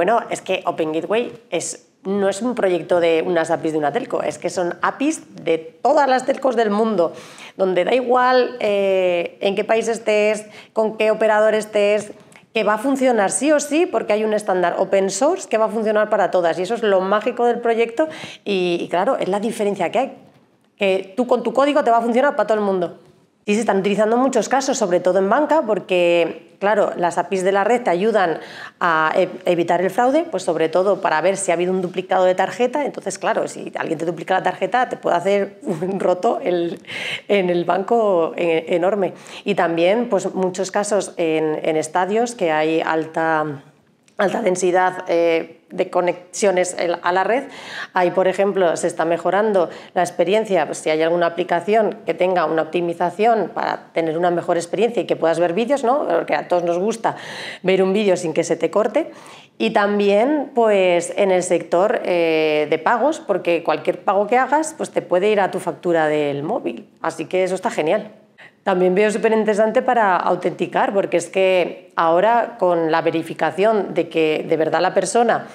Bueno, es que Open Gateway es, no es un proyecto de unas APIs de una telco, es que son APIs de todas las telcos del mundo, donde da igual eh, en qué país estés, con qué operador estés, que va a funcionar sí o sí porque hay un estándar open source que va a funcionar para todas y eso es lo mágico del proyecto y, y, claro, es la diferencia que hay, que tú con tu código te va a funcionar para todo el mundo. Y se están utilizando muchos casos, sobre todo en banca, porque claro, las APIs de la red te ayudan a e, evitar el fraude, pues sobre todo para ver si ha habido un duplicado de tarjeta. Entonces, claro, si alguien te duplica la tarjeta, te puede hacer un roto en el banco e, enorme. Y también, pues muchos casos en, estadios que hay alta, alta densidad. Eh, de conexiones a la red. Ahí, por ejemplo, se está mejorando la experiencia, pues, si hay alguna aplicación que tenga una optimización para tener una mejor experiencia y que puedas ver vídeos, ¿no? porque a todos nos gusta ver un vídeo sin que se te corte. Y también pues, en el sector eh, de pagos, porque cualquier pago que hagas pues, te puede ir a tu factura del móvil. Así que eso está genial. También veo súper interesante para autenticar, porque es que ahora con la verificación de que de verdad la persona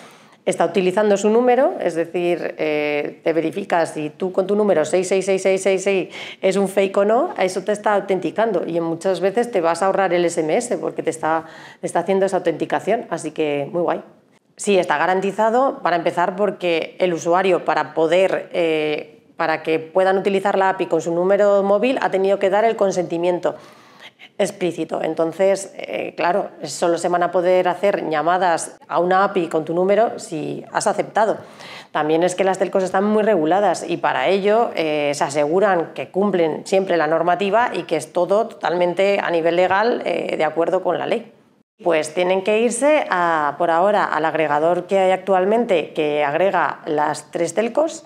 está utilizando su número, es decir, eh, te verifica si tú con tu número 666666 es un fake o no, eso te está autenticando y muchas veces te vas a ahorrar el SMS porque te está, está haciendo esa autenticación, así que muy guay. Sí, está garantizado para empezar porque el usuario para poder... Eh, para que puedan utilizar la API con su número móvil, ha tenido que dar el consentimiento explícito. Entonces, eh, claro, solo se van a poder hacer llamadas a una API con tu número si has aceptado. También es que las telcos están muy reguladas y para ello eh, se aseguran que cumplen siempre la normativa y que es todo totalmente a nivel legal eh, de acuerdo con la ley. Pues tienen que irse por ahora al agregador que hay actualmente que agrega las tres telcos,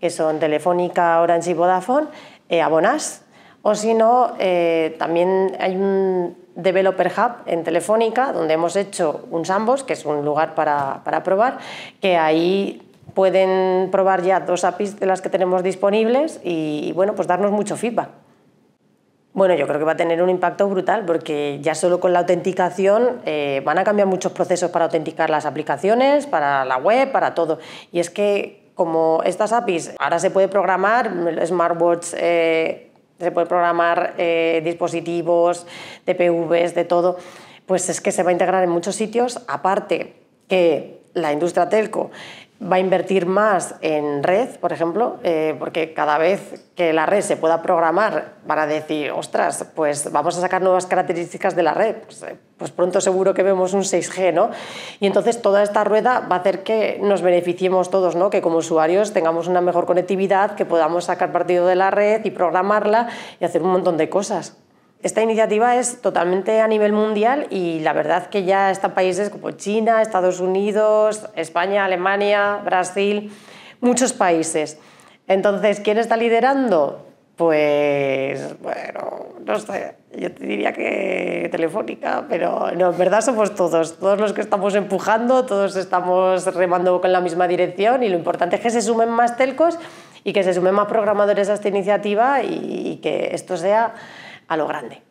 que son Telefónica, Orange y Vodafone, Abonas, o si no, eh, también hay un Developer Hub en Telefónica, donde hemos hecho un sandbox, que es un lugar para, para probar, que ahí pueden probar ya dos APIs de las que tenemos disponibles y, bueno, pues darnos mucho feedback. Bueno, yo creo que va a tener un impacto brutal porque ya solo con la autenticación eh, van a cambiar muchos procesos para autenticar las aplicaciones, para la web, para todo. Y es que como estas APIs ahora se puede programar, smartwatch... Eh, se puede programar eh, dispositivos, DPVs, de todo, pues es que se va a integrar en muchos sitios, aparte que la industria telco va a invertir más en red, por ejemplo, eh, porque cada vez que la red se pueda programar para decir, ostras, pues vamos a sacar nuevas características de la red, pues, eh, pues, pronto seguro que vemos un 6G, ¿no? Y entonces toda esta rueda va a hacer que nos beneficiemos todos, ¿no? Que como usuarios tengamos una mejor conectividad, que podamos sacar partido de la red y programarla y hacer un montón de cosas. Esta iniciativa es totalmente a nivel mundial y la verdad que ya están países como China, Estados Unidos, España, Alemania, Brasil, muchos países. Entonces, ¿quién está liderando? Pues, bueno, no sé, yo te diría que Telefónica, pero no, en verdad somos todos, todos los que estamos empujando, todos estamos remando con la misma dirección y lo importante es que se sumen más telcos y que se sumen más programadores a esta iniciativa y que esto sea a lo grande.